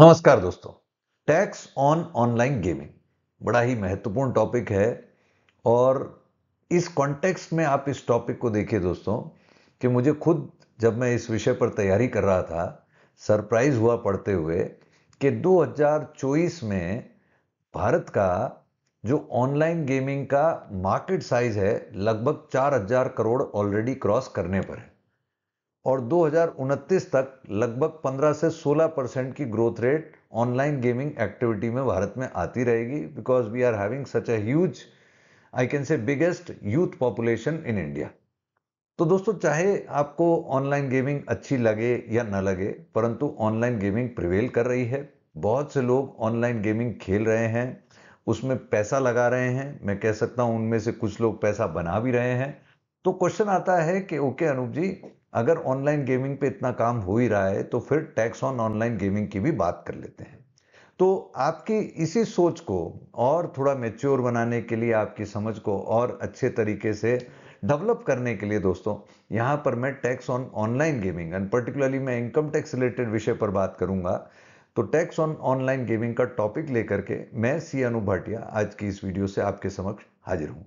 नमस्कार दोस्तों tax on online gaming बड़ा ही महत्वपूर्ण टॉपिक है और इस कॉन्टेक्स्ट में आप इस टॉपिक को देखिए दोस्तों कि मुझे खुद जब मैं इस विषय पर तैयारी कर रहा था सरप्राइज हुआ पढ़ते हुए कि 2024 में भारत का जो ऑनलाइन गेमिंग का मार्केट साइज है लगभग 4000 करोड़ ऑलरेडी क्रॉस करने पर है और दो तक लगभग 15 से 16 परसेंट की growth rate online gaming activity में भारत में आती रहेगी because we are having such a huge I can say biggest youth population in India तो दोस्तों चाहे आपको ऑनलाइन गेमिंग अच्छी लगे या ना लगे परंतु ऑनलाइन गेमिंग प्रिवेल कर रही है बहुत से लोग ऑनलाइन गेमिंग खेल रहे हैं उसमें पैसा लगा रहे हैं मैं कह सकता हूं उनमें से कुछ लोग पैसा बना भी रहे हैं तो क्वेश्चन आता है कि ओके okay, अनूप जी अगर ऑनलाइन गेमिंग पे इतना काम हो ही रहा है तो फिर टैक्स ऑन ऑनलाइन गेमिंग की भी बात कर लेते हैं तो आपकी इसी सोच को और थोड़ा मेच्योर बनाने के लिए आपकी समझ को और अच्छे तरीके से डेवलप करने के लिए दोस्तों यहाँ पर मैं tax on online gaming and particularly मैं इनकम टैक्स रिलेटेड विषय पर बात करूँगा तो टैक्स ऑन ऑनलाइन गेमिंग का टॉपिक लेकर के मैं सी अनु भाटिया आज की इस वीडियो से आपके समक्ष हाजिर हूँ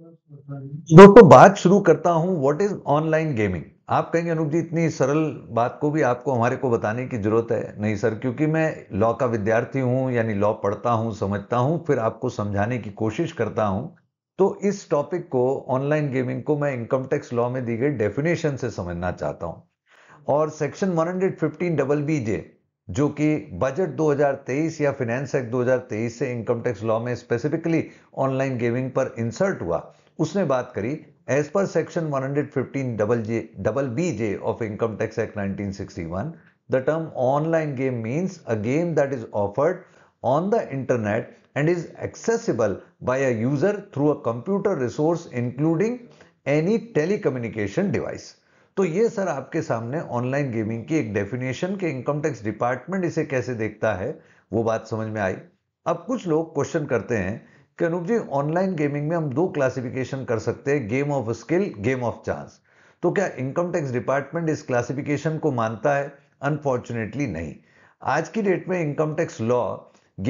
दोस्तों बात शुरू करता हूं व्हाट इज ऑनलाइन गेमिंग आप कहेंगे अनूप जी इतनी सरल बात को भी आपको हमारे को बताने की जरूरत है नहीं सर क्योंकि मैं लॉ का विद्यार्थी हूं यानी लॉ पढ़ता हूं समझता हूं फिर आपको समझाने की कोशिश करता हूं तो इस टॉपिक को ऑनलाइन गेमिंग को मैं इनकम टैक्स लॉ में दी गई डेफिनेशन से समझना चाहता हूं और section one fifteen double B J जो कि बजट 2023 या फिनेंस एक्ट 2023 से इनकम टैक्स लॉ में स्पेसिफिकली ऑनलाइन गेमिंग पर इंसर्ट हुआ उसने बात करी एज पर section 115 double J double B J of income tax act 1961 the term online game means a game that is offered on the internet and is accessible by a user through a computer resource including any telecommunication device तो ये sir आपके सामने online gaming की एक definition के income tax department इसे कैसे देखता है वो बात समझ में आई अब कुछ लोग क्वेश्चन करते हैं कि अनूप जी ऑनलाइन गेमिंग में हम दो क्लासिफिकेशन कर सकते हैं game of skill game of chance तो क्या इनकम टैक्स डिपार्टमेंट इस क्लासिफिकेशन को मानता है अनफॉर्चुनेटली नहीं आज की डेट में income tax law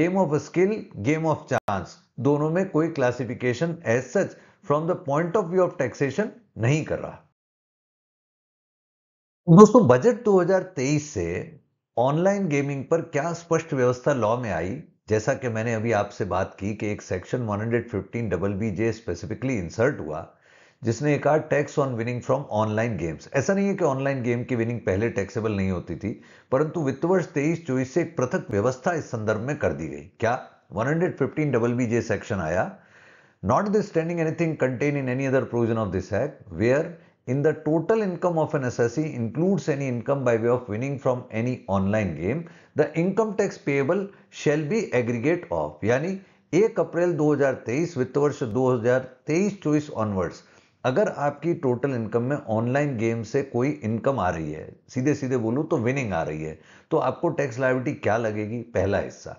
game of skill game of chance दोनों में कोई classification as such from the point of view of taxation नहीं कर रहा दोस्तों बजट 2023 से ऑनलाइन गेमिंग पर क्या स्पष्ट व्यवस्था लॉ में आई जैसा कि मैंने अभी आपसे बात की कि एक section 115 double B J specifically insert हुआ जिसने एक कहा tax on winning from online games ऐसा नहीं है कि ऑनलाइन गेम की विनिंग पहले टैक्सेबल नहीं होती थी परंतु वित्त वर्ष तेईस चौबीस से एक पृथक व्यवस्था इस संदर्भ में कर दी गई क्या 115 डबल बी जे सेक्शन आया notwithstanding anything contain in any other provision of this act where in the total income of an assessee includes any income by way of winning from any online game, the income tax payable shall be aggregate of यानी 1 अप्रैल 2023 वित्त वर्ष 2023-24 onwards अगर आपकी total income में online game से कोई income आ रही है सीधे सीधे बोलूं तो विनिंग आ रही है तो आपको टैक्स लाइबिलिटी क्या लगेगी पहला हिस्सा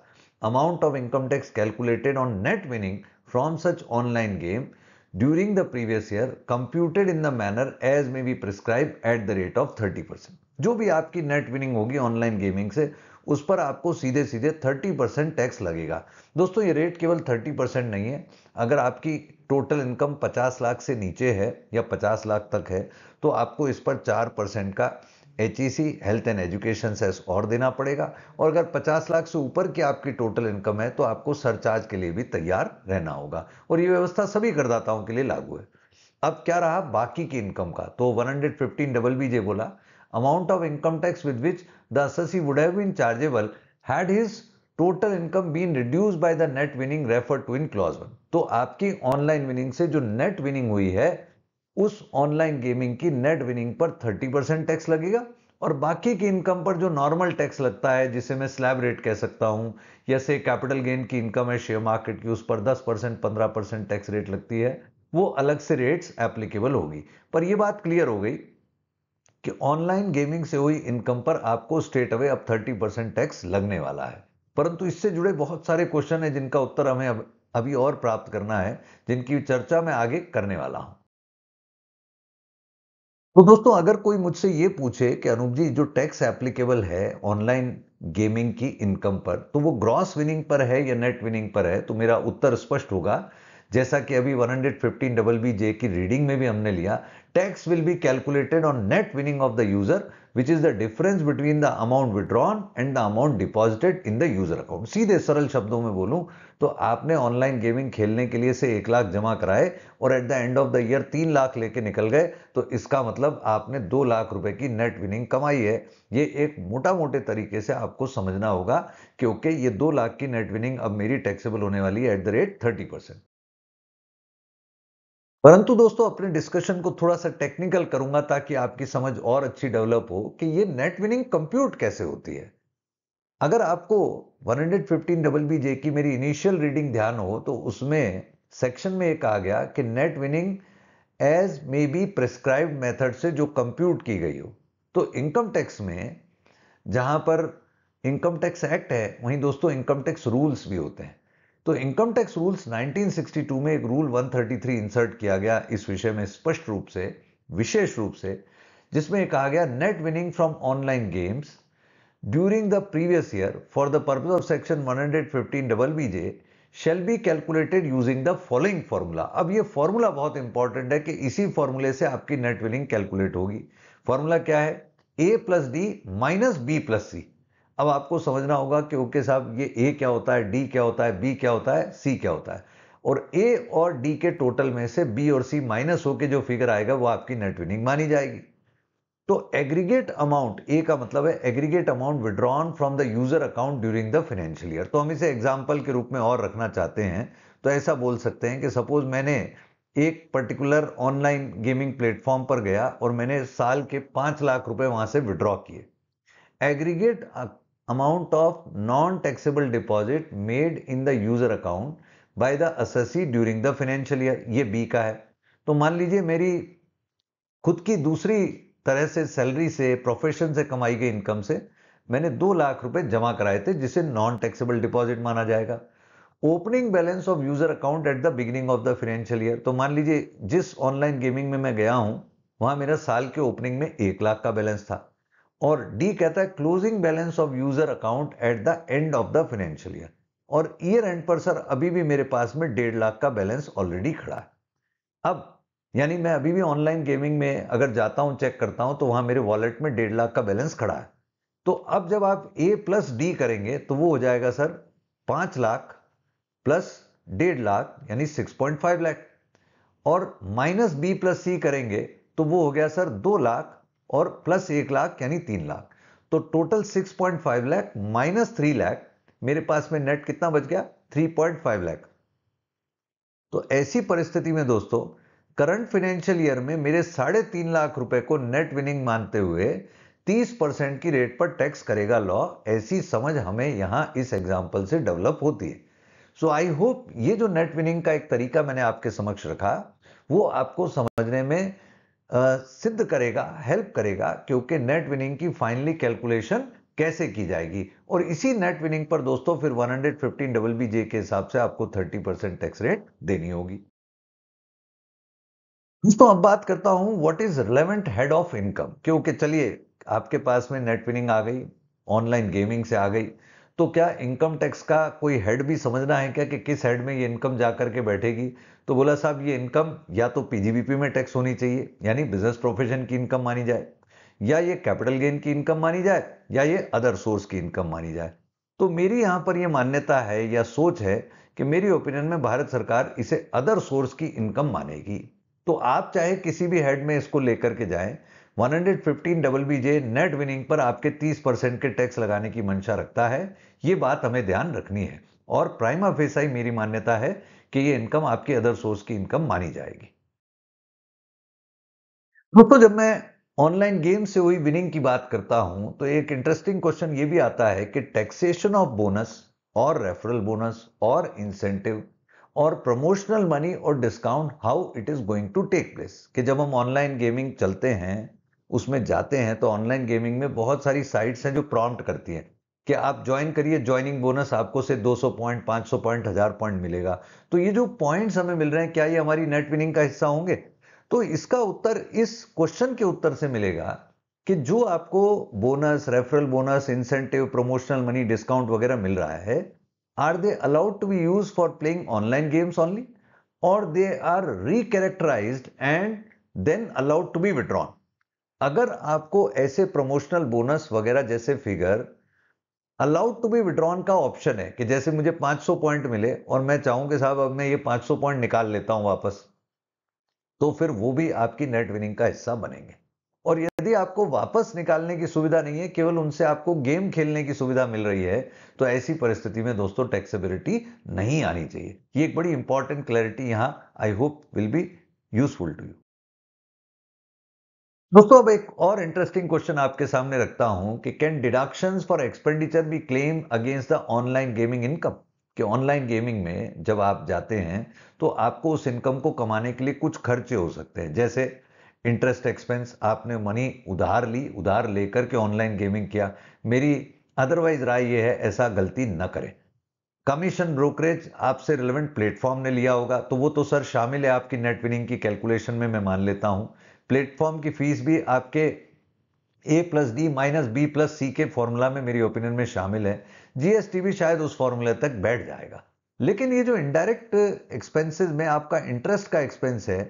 amount of income tax calculated on net winning from such online game during the previous year computed in the manner as may be prescribed at the rate of 30%. जो भी आपकी नेट विनिंग होगी online gaming से उस पर आपको सीधे सीधे 30 परसेंट टैक्स लगेगा दोस्तों ये रेट केवल 30 परसेंट नहीं है अगर आपकी टोटल इनकम 50 लाख से नीचे है या 50 लाख तक है तो आपको इस पर 4 परसेंट का H health and education cess और देना पड़ेगा और अगर 50 लाख से ऊपर की आपकी टोटल इनकम है तो आपको सरचार्ज के लिए भी तैयार रहना होगा और ये व्यवस्था सभी करदाताओं के लिए लागू है अब क्या रहा बाकी की इनकम का तो one hundred fifteen double B J बोला amount of income tax with which the would have been chargeable had his total income been reduce by the net winning refer to in clause one तो आपकी online winning से जो net winning हुई है उस online gaming की net winning पर 30 percent tax लगेगा और बाकी की इनकम पर जो नॉर्मल टैक्स लगता है जिसे मैं स्लैब रेट कह सकता हूं या से कैपिटल गेन की इनकम है शेयर मार्केट की उस पर 10 परसेंट पंद्रह परसेंट टैक्स रेट लगती है वो अलग से रेट्स एप्लीकेबल होगी पर यह बात क्लियर हो गई कि ऑनलाइन गेमिंग से हुई इनकम पर आपको स्टेट अवे अब थर्टी परसेंट टैक्स लगने वाला है परंतु इससे जुड़े बहुत सारे क्वेश्चन है जिनका उत्तर हमें अभी और प्राप्त करना है जिनकी चर्चा मैं आगे करने वाला हूं तो दोस्तों अगर कोई मुझसे ये पूछे कि अनूप जी जो टैक्स एप्लीकेबल है ऑनलाइन गेमिंग की इनकम पर तो वो ग्रॉस विनिंग पर है या नेट विनिंग पर है तो मेरा उत्तर स्पष्ट होगा जैसा कि अभी 115 डबल बी जे की रीडिंग में भी हमने लिया tax will be calculated on net winning of the user which is the difference between the amount withdrawn and the amount deposited in the user account सीधे सरल शब्दों में बोलूं तो आपने ऑनलाइन गेमिंग खेलने के लिए से एक लाख जमा कराए और at the end of the year तीन लाख लेके निकल गए तो इसका मतलब आपने दो लाख रुपए की नेट विनिंग कमाई है ये एक मोटा मोटे तरीके से आपको समझना होगा क्योंकि ये दो लाख की नेट विनिंग अब मेरी टैक्सेबल होने वाली है at the rate thirty percent परंतु दोस्तों अपने डिस्कशन को थोड़ा सा टेक्निकल करूंगा ताकि आपकी समझ और अच्छी डेवलप हो कि ये नेट विनिंग कंप्यूट कैसे होती है अगर आपको 115 डबल बी जे की मेरी इनिशियल रीडिंग ध्यान हो तो उसमें सेक्शन में एक आ गया कि net winning as may be prescribe method से जो कंप्यूट की गई हो तो इनकम टैक्स में जहां पर इनकम टैक्स एक्ट है वहीं दोस्तों इनकम टैक्स रूल्स भी होते हैं तो इनकम टैक्स रूल्स 1962 में एक रूल 133 इंसर्ट किया गया इस विषय में स्पष्ट रूप से विशेष रूप से जिसमें कहा गया net winning from online games during the previous year for the purpose of section 115 double bj shall be calculated using the following formula. ab ye formula bahut important hai ki isi formula se aapki net billing calculate hogi Formula kya hai A plus D minus B plus C. अब आपको समझना होगा कि okay साहब ये A क्या होता है D क्या होता है B क्या होता है C क्या होता है और ए और डी के टोटल में से बी और सी माइनस होकर जो फिगर आएगा वो आपकी नेट विनिंग मानी जाएगी तो एग्रीगेट अमाउंट ए का मतलब है aggregate amount withdrawn from the user account during the financial year तो हम इसे एग्जाम्पल के रूप में और रखना चाहते हैं तो ऐसा बोल सकते हैं कि सपोज मैंने एक पर्टिकुलर ऑनलाइन गेमिंग प्लेटफॉर्म पर गया और मैंने साल के पांच लाख रुपए वहां से विड्रॉ किए aggregate amount of non taxable deposit made in the user account by the assessee during the financial year ये बी का है तो मान लीजिए मेरी खुद की दूसरी तरह से सैलरी से प्रोफेशन से कमाई गई इनकम से मैंने दो लाख रुपए जमा कराए थे जिसे नॉन टैक्सेबल डिपॉजिट माना जाएगा opening balance of user account at the beginning of the financial year तो मान लीजिए जिस ऑनलाइन गेमिंग में मैं गया हूं वहां मेरा साल के ओपनिंग में एक लाख का बैलेंस था और डी कहता है closing balance of user account at the end of the financial year और ईयर एंड पर सर अभी भी मेरे पास में डेढ़ लाख का बैलेंस ऑलरेडी खड़ा है अब यानी मैं अभी भी ऑनलाइन गेमिंग में अगर जाता हूं चेक करता हूं तो वहां मेरे वॉलेट में डेढ़ लाख का बैलेंस खड़ा है तो अब जब आप ए प्लस डी करेंगे तो वो हो जाएगा सर पांच लाख प्लस डेढ़ लाख यानी सिक्स पॉइंट फाइव लाख और माइनस बी प्लस सी करेंगे तो वो हो गया सर दो लाख और प्लस एक लाख यानी तीन लाख तो total six point five lakh minus three lakh मेरे पास में नेट कितना बच गया थ्री पॉइंट फाइव लाख तो ऐसी परिस्थिति में दोस्तों करंट फाइनेंशियल ईयर में मेरे साढ़े तीन लाख रुपए को नेट विनिंग मानते हुए 30 परसेंट की रेट पर टैक्स करेगा लॉ ऐसी समझ हमें यहां इस एग्जाम्पल से डेवलप होती है सो आई होप ये जो नेट विनिंग का एक तरीका मैंने आपके समक्ष रखा वो आपको समझने में आ, सिद्ध करेगा हेल्प करेगा क्योंकि नेट विनिंग की फाइनली कैलकुलेशन कैसे की जाएगी और इसी नेट विनिंग पर दोस्तों फिर 115 डबल बी जे के हिसाब से आपको 30 परसेंट टैक्स रेट देनी होगी दोस्तों अब बात करता हूं what is relevant head of income क्योंकि चलिए आपके पास में नेट विनिंग आ गई ऑनलाइन गेमिंग से आ गई तो क्या इनकम टैक्स का कोई हेड भी समझना है क्या कि किस हेड में ये इनकम जा करके बैठेगी तो बोला साहब ये इनकम या तो पीजीबीपी में टैक्स होनी चाहिए यानी बिजनेस प्रोफेशन की इनकम मानी जाए या ये कैपिटल गेन की इनकम मानी जाए या ये अदर सोर्स की इनकम मानी जाए तो मेरी यहां पर यह मान्यता है या सोच है कि मेरी ओपिनियन में भारत सरकार इसे अदर सोर्स की इनकम मानेगी तो आप चाहे किसी भी हेड में इसको लेकर के जाएं 115 double B J net winning पर आपके 30 परसेंट के टैक्स लगाने की मंशा रखता है ये बात हमें ध्यान रखनी है और प्राइमा फेसाई मेरी मान्यता है कि ये इनकम आपके अदर सोर्स की इनकम मानी जाएगी दोस्तों जब मैं ऑनलाइन गेम से हुई विनिंग की बात करता हूं तो एक इंटरेस्टिंग क्वेश्चन ये भी आता है कि टैक्सेशन ऑफ बोनस और रेफरल बोनस और इंसेंटिव और प्रमोशनल मनी और discount how it is going to take place कि जब हम ऑनलाइन गेमिंग चलते हैं उसमें जाते हैं तो ऑनलाइन गेमिंग में बहुत सारी साइट्स हैं जो प्रॉम्प्ट करती हैं कि आप ज्वाइन करिए ज्वाइनिंग बोनस आपको से 200 पॉइंट 500 पॉइंट हजार पॉइंट मिलेगा तो ये जो पॉइंट्स हमें मिल रहे हैं क्या ये हमारी नेट विनिंग का हिस्सा होंगे तो इसका उत्तर इस क्वेश्चन के उत्तर से मिलेगा कि जो आपको bonus referral bonus incentive promotional money discount वगैरह मिल रहा है are they allowed to be used for playing online games only or they are recharacterized and then allowed to be withdrawn अगर आपको ऐसे प्रमोशनल बोनस वगैरह जैसे figure allowed to be withdrawn का ऑप्शन है कि जैसे मुझे 500 पॉइंट मिले और मैं चाहूं कि साहब अब मैं ये 500 पॉइंट निकाल लेता हूं वापस तो फिर वो भी आपकी नेट विनिंग का हिस्सा बनेंगे और यदि आपको वापस निकालने की सुविधा नहीं है केवल उनसे आपको गेम खेलने की सुविधा मिल रही है तो ऐसी परिस्थिति में दोस्तों टैक्सेबिलिटी नहीं आनी चाहिए ये एक बड़ी इंपॉर्टेंट क्लैरिटी यहां I hope will be useful to you दोस्तों अब एक और इंटरेस्टिंग क्वेश्चन आपके सामने रखता हूं कि can deduction for expenditure be claim against the online gaming income कि ऑनलाइन गेमिंग में जब आप जाते हैं तो आपको उस इनकम को कमाने के लिए कुछ खर्चे हो सकते हैं जैसे इंटरेस्ट एक्सपेंस आपने मनी उधार ली उधार लेकर के ऑनलाइन गेमिंग किया मेरी अदरवाइज राय यह है ऐसा गलती न करें कमीशन ब्रोकरेज आपसे रिलेवेंट प्लेटफॉर्म ने लिया होगा तो वो तो सर शामिल है आपकी नेट विनिंग की कैलकुलेशन में मैं मान लेता हूं प्लेटफॉर्म की फीस भी आपके A plus D minus B plus C के फॉर्मूला में मेरी ओपिनियन में शामिल है जीएसटी भी शायद उस फॉर्मूले तक बैठ जाएगा लेकिन ये जो इनडायरेक्ट एक्सपेंसेस में आपका इंटरेस्ट का एक्सपेंस है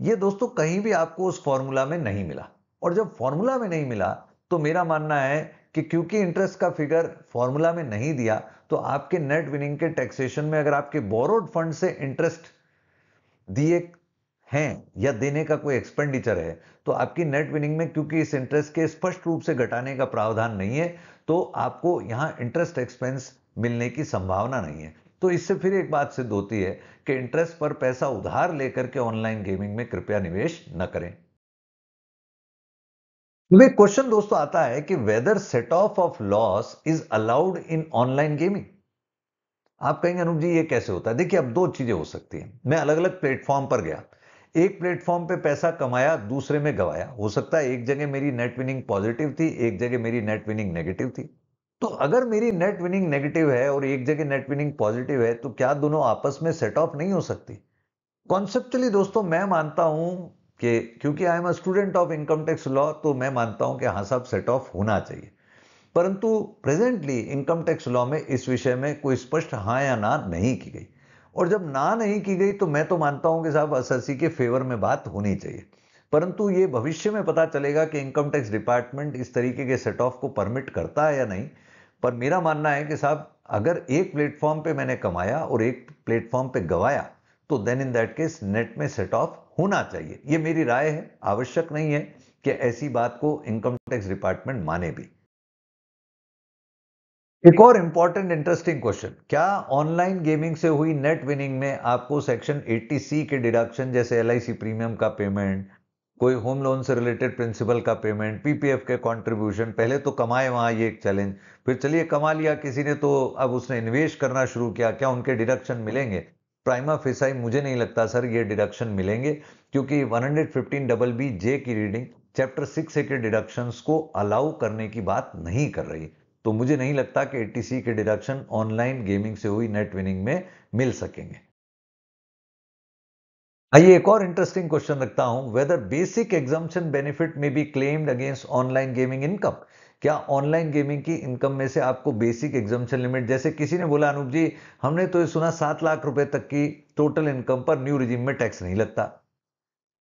ये दोस्तों कहीं भी आपको उस फॉर्मूला में नहीं मिला और जब फॉर्मूला में नहीं मिला तो मेरा मानना है कि क्योंकि इंटरेस्ट का फिगर फॉर्मूला में नहीं दिया तो आपके नेट विनिंग के टैक्सेशन में अगर आपके बोरोड फंड से इंटरेस्ट दिए हैं या देने का कोई एक्सपेंडिचर है तो आपकी नेट विनिंग में क्योंकि इस इंटरेस्ट के स्पष्ट रूप से घटाने का प्रावधान नहीं है तो आपको यहां इंटरेस्ट एक्सपेंस मिलने की संभावना नहीं है तो इससे फिर एक बात सिद्ध होती है कि इंटरेस्ट पर पैसा उधार लेकर के ऑनलाइन गेमिंग में कृपया निवेश न करें तो क्वेश्चन दोस्तों आता है कि whether set off off loss is allowed in online gaming आप कहेंगे अनूप जी ये कैसे होता है देखिए अब दो चीजें हो सकती हैं मैं अलग अलग प्लेटफॉर्म पर गया एक प्लेटफॉर्म पे पैसा कमाया दूसरे में गवाया हो सकता है एक जगह मेरी नेट विनिंग पॉजिटिव थी एक जगह मेरी नेट विनिंग नेगेटिव थी तो अगर मेरी नेट विनिंग नेगेटिव है और एक जगह नेट विनिंग पॉजिटिव है तो क्या दोनों आपस में सेट ऑफ नहीं हो सकती कॉन्सेप्टली दोस्तों मैं मानता हूं कि क्योंकि I am a student of income tax law तो मैं मानता हूं कि हाँ साहब सेट ऑफ होना चाहिए परंतु प्रेजेंटली इनकम टैक्स लॉ में इस विषय में कोई स्पष्ट हाँ या ना नहीं की गई और जब ना नहीं की गई तो मैं तो मानता हूं कि साहब एस के फेवर में बात होनी चाहिए परंतु ये भविष्य में पता चलेगा कि इनकम टैक्स डिपार्टमेंट इस तरीके के सेट ऑफ को परमिट करता है या नहीं पर मेरा मानना है कि साहब अगर एक प्लेटफॉर्म पे मैंने कमाया और एक प्लेटफॉर्म पे गवाया तो then in that case net में सेट ऑफ होना चाहिए ये मेरी राय है आवश्यक नहीं है कि ऐसी बात को इनकम टैक्स डिपार्टमेंट माने भी एक और इंपॉर्टेंट इंटरेस्टिंग क्वेश्चन क्या ऑनलाइन गेमिंग से हुई नेट विनिंग में आपको सेक्शन 80 सी के डिडक्शन जैसे एल प्रीमियम का पेमेंट कोई होम लोन से रिलेटेड प्रिंसिपल का पेमेंट पीपीएफ के कंट्रीब्यूशन पहले तो कमाए वहाँ ये एक चैलेंज फिर चलिए कमा लिया किसी ने तो अब उसने इन्वेस्ट करना शुरू किया क्या उनके डिडक्शन मिलेंगे प्राइमा फिसाई मुझे नहीं लगता सर ये डिडक्शन मिलेंगे क्योंकि 115 डबल बी जे की रीडिंग चैप्टर सिक्स ए के डिडक्शंस को अलाउ करने की बात नहीं कर रही तो मुझे नहीं लगता कि एटीसी के डिडक्शन ऑनलाइन गेमिंग से हुई नेट विनिंग में मिल सकेंगे आइए एक और इंटरेस्टिंग क्वेश्चन रखता हूं वेदर बेसिक एग्जाम्शन बेनिफिट में be claimed against online gaming income क्या ऑनलाइन गेमिंग की इनकम में से आपको बेसिक एग्जाम्शन लिमिट जैसे किसी ने बोला अनूप जी हमने तो ये सुना सात लाख रुपए तक की टोटल इनकम पर न्यू रिजिम में टैक्स नहीं लगता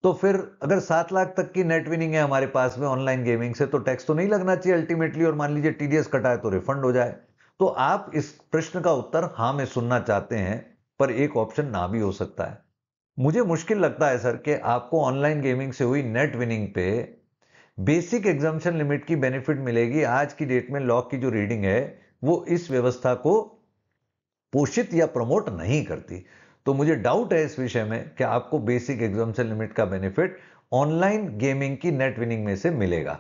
तो फिर अगर सात लाख तक की नेट विनिंग है हमारे पास में ऑनलाइन गेमिंग से तो टैक्स तो नहीं लगना चाहिए अल्टीमेटली और मान लीजिए टीडीएस कटाए तो रिफंड हो जाए तो आप इस प्रश्न का उत्तर हाँ में सुनना चाहते हैं पर एक ऑप्शन ना भी हो सकता है मुझे मुश्किल लगता है सर कि आपको ऑनलाइन गेमिंग से हुई नेट विनिंग पे बेसिक एग्जामेशन लिमिट की बेनिफिट मिलेगी आज की डेट में लॉ की जो रीडिंग है वो इस व्यवस्था को पोषित या प्रमोट नहीं करती तो मुझे डाउट है इस विषय में कि आपको बेसिक एग्जामेशन लिमिट का बेनिफिट ऑनलाइन गेमिंग की नेट विनिंग में से मिलेगा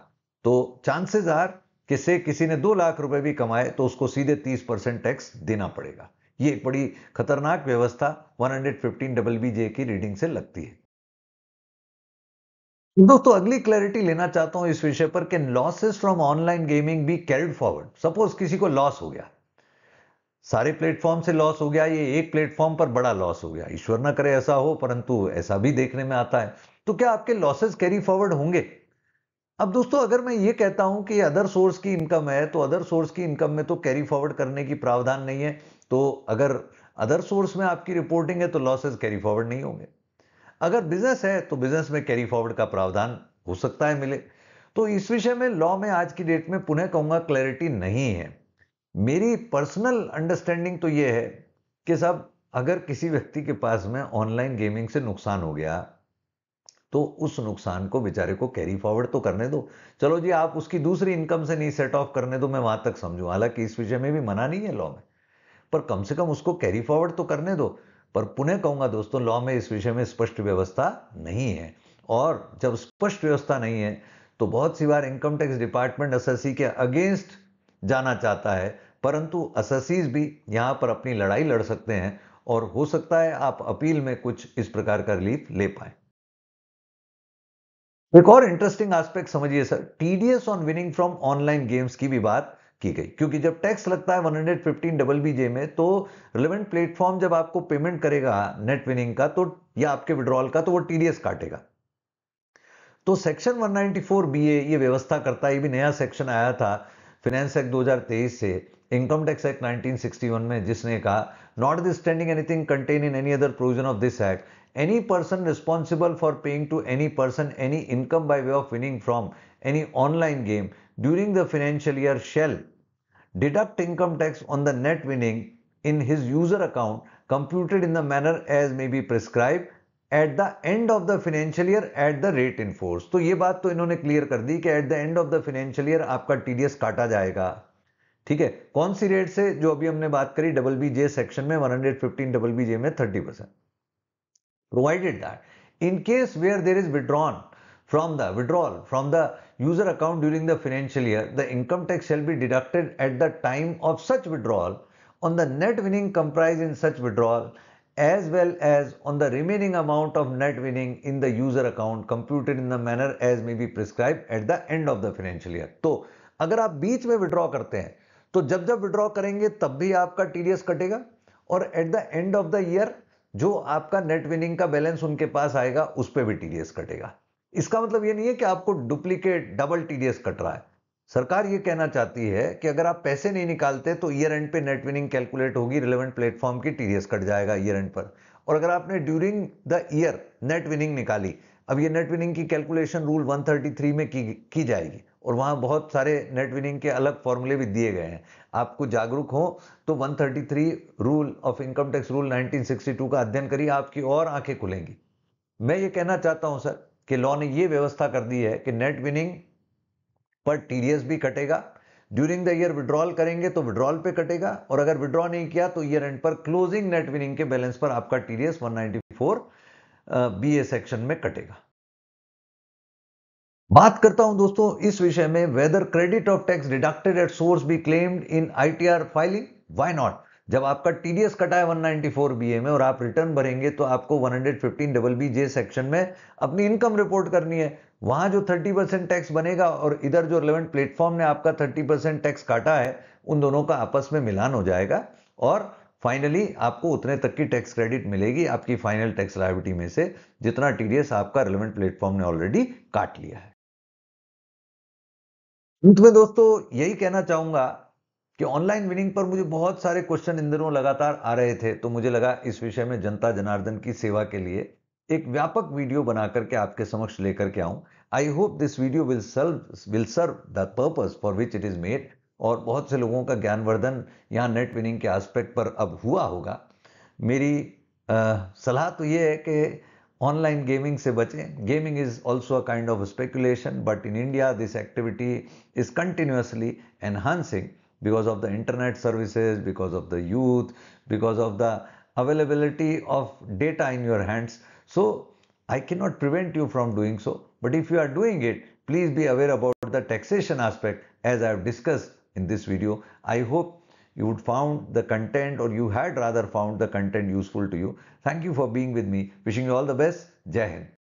तो चांसेस आर किसे किसी ने दो लाख रुपए भी कमाए तो उसको सीधे तीस परसेंट टैक्स देना पड़ेगा ये एक बड़ी खतरनाक व्यवस्था 115 डबल बी जे की रीडिंग से लगती है दोस्तों अगली क्लैरिटी लेना चाहता हूं इस विषय पर कि losses from online gaming be carried forward suppose किसी को लॉस हो गया सारे प्लेटफॉर्म से लॉस हो गया ये एक प्लेटफॉर्म पर बड़ा लॉस हो गया ईश्वर ना करे ऐसा हो परंतु ऐसा भी देखने में आता है तो क्या आपके लॉसेस कैरी फॉरवर्ड होंगे अब दोस्तों अगर मैं ये कहता हूं कि अदर सोर्स की इनकम है तो अदर सोर्स की इनकम में तो कैरी फॉरवर्ड करने की प्रावधान नहीं है तो अगर अदर सोर्स में आपकी रिपोर्टिंग है तो लॉसेज कैरी फॉरवर्ड नहीं होंगे अगर बिजनेस है तो बिजनेस में कैरी फॉरवर्ड का प्रावधान हो सकता है मिले तो इस विषय में लॉ में आज की डेट में पुनः कहूंगा क्लैरिटी नहीं है मेरी पर्सनल अंडरस्टैंडिंग तो यह है कि साहब अगर किसी व्यक्ति के पास में ऑनलाइन गेमिंग से नुकसान हो गया तो उस नुकसान को बेचारे को कैरी फॉरवर्ड तो करने दो चलो जी आप उसकी दूसरी इनकम से नहीं सेट ऑफ करने दो मैं वहां तक समझू हालांकि इस विषय में भी मना नहीं है लॉ में पर कम से कम उसको कैरी फॉरवर्ड तो करने दो पर पुनः कहूंगा दोस्तों लॉ में इस विषय में स्पष्ट व्यवस्था नहीं है और जब स्पष्ट व्यवस्था नहीं है तो बहुत सी बार इनकम टैक्स डिपार्टमेंट एसएससी के अगेंस्ट जाना चाहता है परंतु एसएससीज भी यहां पर अपनी लड़ाई लड़ सकते हैं और हो सकता है आप अपील में कुछ इस प्रकार का रिलीफ ले पाए एक और इंटरेस्टिंग एस्पेक्ट समझिए sir TDS on winning from online games की भी बात की गई क्योंकि जब टैक्स लगता है 115 डबल बी जे में तो रिलेवेंट प्लेटफॉर्म जब आपको पेमेंट करेगा नेट विनिंग का तो या आपके विड्रॉल का तो वो टीडीएस काटेगा तो सेक्शन 194 बीए ये व्यवस्था करता है ये भी नया सेक्शन आया था फिनेंस एक्ट 2023 से इनकम टैक्स एक्ट 1961 में जिसने कहा notwithstanding anything contain in any other provision of this act any person responsible for paying to any person any income by way of winning from any online game during the financial year shall deduct income tax on the net winning in his user account computed in the manner as may be prescribed at the end of the financial year at the rate in force तो ये बात तो इन्होंने clear कर दी कि at the end of the financial year आपका TDS काटा जाएगा ठीक है कौन सी रेट से जो अभी हमने बात करी डबल बी जे सेक्शन में one hundred fifteen double B J में thirty percent provided that in case where there is withdrawn from the withdrawal from the user account during the financial year, the income tax shall be deducted at the time of such withdrawal on the net winning comprised in such withdrawal as well as on the remaining amount of net winning in the user account computed in the manner as may be prescribed at the end of the financial year. तो अगर आप बीच में withdraw करते हैं तो जब जब withdraw करेंगे तब भी आपका टीडीएस कटेगा और at the end of the year जो आपका नेट विनिंग का बैलेंस उनके पास आएगा उस पर भी टीडीएस कटेगा इसका मतलब यह नहीं है कि आपको डुप्लीकेट डबल टीडीएस कट रहा है सरकार यह कहना चाहती है कि अगर आप पैसे नहीं निकालते तो ईयर एंड पे नेट विनिंग कैलकुलेट होगी रिलेवेंट प्लेटफॉर्म की टीडीएस कट जाएगा ईयर एंड पर और अगर आपने during the year net winning निकाली अब ये नेट विनिंग की कैलकुलेशन रूल 133 में की की जाएगी और वहां बहुत सारे नेट विनिंग के अलग फॉर्मूले भी दिए गए हैं आपको जागरूक हो तो 133 rule of income tax rule 1962 का अध्ययन करिए आपकी और आंखें खुलेंगी मैं ये कहना चाहता हूं सर कि लॉ ने यह व्यवस्था कर दी है कि नेट विनिंग पर टीडीएस भी कटेगा ड्यूरिंग द ईयर विड्रॉल करेंगे तो विड्रॉल पे कटेगा और अगर विड्रॉ नहीं किया तो ईयर एंड पर क्लोजिंग नेट विनिंग के बैलेंस पर आपका टीडीएस 194 फोर सेक्शन में कटेगा बात करता हूं दोस्तों इस विषय में whether credit of tax deducted at source be claimed in ITR filing why not जब आपका टीडीएस कटा है 194 बीए में और आप रिटर्न भरेंगे तो आपको 115 डबल बी जे सेक्शन में अपनी इनकम रिपोर्ट करनी है वहां जो 30 परसेंट टैक्स बनेगा और इधर जो रिलेवेंट प्लेटफॉर्म ने आपका 30 परसेंट टैक्स काटा है उन दोनों का आपस में मिलान हो जाएगा और फाइनली आपको उतने तक की टैक्स क्रेडिट मिलेगी आपकी फाइनल टैक्स लाइबिलिटी में से जितना टीडीएस आपका रिलेवेंट प्लेटफॉर्म ने ऑलरेडी काट लिया है अंत में दोस्तों यही कहना चाहूंगा कि ऑनलाइन विनिंग पर मुझे बहुत सारे क्वेश्चन इन दिनों लगातार आ रहे थे तो मुझे लगा इस विषय में जनता जनार्दन की सेवा के लिए एक व्यापक वीडियो बना करके आपके समक्ष लेकर के आऊं I hope this video will serve will serve the purpose for which it is made और बहुत से लोगों का ज्ञानवर्धन यहाँ नेट विनिंग के आस्पेक्ट पर अब हुआ होगा मेरी सलाह तो ये है कि ऑनलाइन गेमिंग से बचें gaming is also a kind of speculation but in India this activity is continuously enhancing because of the internet services, because of the youth, because of the availability of data in your hands. So I cannot prevent you from doing so. But if you are doing it, please be aware about the taxation aspect as I have discussed in this video. I hope you would found the content or you had rather found the content useful to you. Thank you for being with me. Wishing you all the best. Jai Hind.